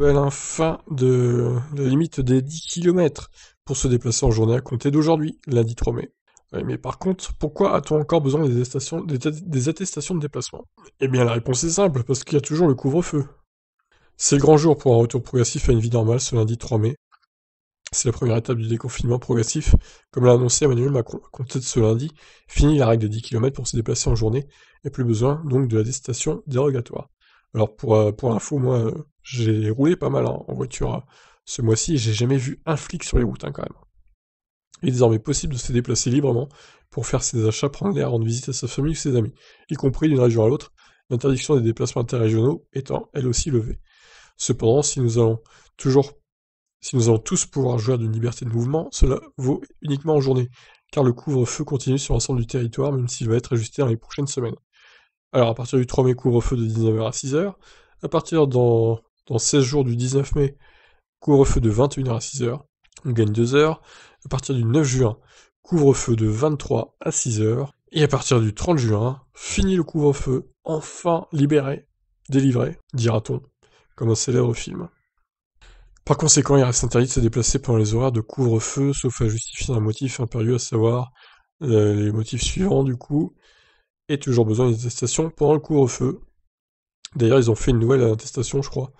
un fin de la limite des 10 km pour se déplacer en journée à compter d'aujourd'hui, lundi 3 mai. Mais par contre, pourquoi a-t-on encore besoin des attestations, des attestations de déplacement Eh bien, la réponse est simple, parce qu'il y a toujours le couvre-feu. C'est le grand jour pour un retour progressif à une vie normale ce lundi 3 mai. C'est la première étape du déconfinement progressif, comme l'a annoncé Emmanuel Macron. À compter de ce lundi, fini la règle des 10 km pour se déplacer en journée, et plus besoin donc de l'attestation dérogatoire. Alors pour, euh, pour info, moi, euh, j'ai roulé pas mal en voiture euh, ce mois-ci et j'ai jamais vu un flic sur les routes hein, quand même. Il est désormais possible de se déplacer librement pour faire ses achats, prendre l'air, rendre visite à sa famille ou ses amis, y compris d'une région à l'autre, l'interdiction des déplacements interrégionaux étant elle aussi levée. Cependant, si nous allons toujours si nous allons tous pouvoir jouir d'une liberté de mouvement, cela vaut uniquement en journée, car le couvre-feu continue sur l'ensemble du territoire, même s'il va être ajusté dans les prochaines semaines. Alors à partir du 3 mai, couvre-feu de 19h à 6h, à partir dans, dans 16 jours du 19 mai, couvre-feu de 21h à 6h, on gagne 2 h À partir du 9 juin, couvre-feu de 23 à 6h. Et à partir du 30 juin, fini le couvre-feu, enfin libéré, délivré, dira-t-on, comme un célèbre film. Par conséquent, il reste interdit de se déplacer pendant les horaires de couvre-feu, sauf à justifier un motif impérieux, à savoir euh, les motifs suivants du coup et toujours besoin d'une attestation pendant le au feu D'ailleurs, ils ont fait une nouvelle attestation, je crois.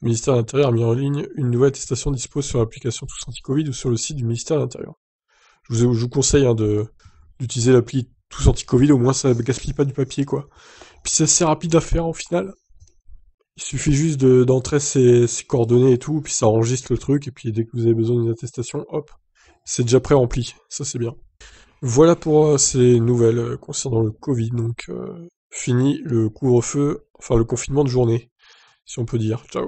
Le ministère de l'Intérieur a mis en ligne une nouvelle attestation dispose sur l'application Tous Anti-Covid ou sur le site du ministère de l'Intérieur. Je vous, conseille hein, d'utiliser l'appli Tous Anti-Covid, au moins ça ne gaspille pas du papier, quoi. Puis c'est assez rapide à faire au final. Il suffit juste d'entrer ses, coordonnées et tout, puis ça enregistre le truc, et puis dès que vous avez besoin d'une attestation, hop, c'est déjà pré-rempli. Ça c'est bien. Voilà pour euh, ces nouvelles euh, concernant le Covid. Donc, euh, fini le couvre-feu, enfin le confinement de journée, si on peut dire. Ciao.